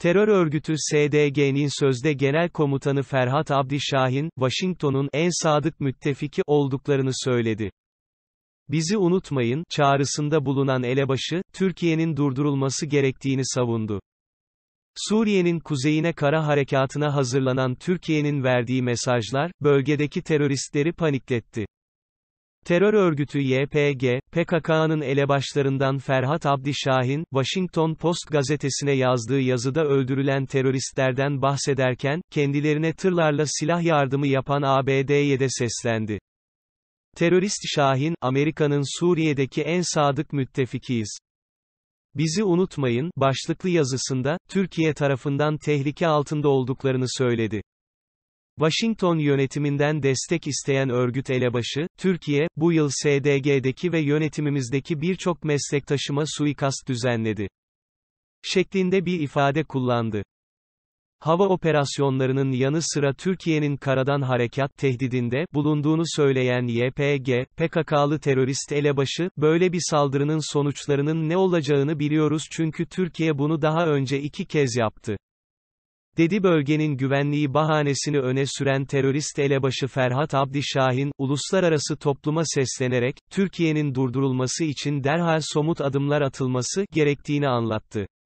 Terör örgütü SDG'nin sözde genel komutanı Ferhat Abdi Şahin, Washington'un en sadık müttefiki olduklarını söyledi. Bizi unutmayın, çağrısında bulunan elebaşı, Türkiye'nin durdurulması gerektiğini savundu. Suriye'nin kuzeyine kara harekatına hazırlanan Türkiye'nin verdiği mesajlar, bölgedeki teröristleri panikletti. Terör örgütü YPG, PKK'nın elebaşlarından Ferhat Abdi Şahin, Washington Post gazetesine yazdığı yazıda öldürülen teröristlerden bahsederken, kendilerine tırlarla silah yardımı yapan ABD'ye de seslendi. Terörist Şahin, Amerika'nın Suriye'deki en sadık müttefikiyiz. Bizi unutmayın, başlıklı yazısında, Türkiye tarafından tehlike altında olduklarını söyledi. Washington yönetiminden destek isteyen örgüt elebaşı, Türkiye, bu yıl SDG'deki ve yönetimimizdeki birçok meslektaşıma suikast düzenledi. Şeklinde bir ifade kullandı. Hava operasyonlarının yanı sıra Türkiye'nin karadan harekat tehdidinde bulunduğunu söyleyen YPG, PKK'lı terörist elebaşı, böyle bir saldırının sonuçlarının ne olacağını biliyoruz çünkü Türkiye bunu daha önce iki kez yaptı dedi bölgenin güvenliği bahanesini öne süren terörist elebaşı Ferhat Abdi Şahin, uluslararası topluma seslenerek, Türkiye'nin durdurulması için derhal somut adımlar atılması gerektiğini anlattı.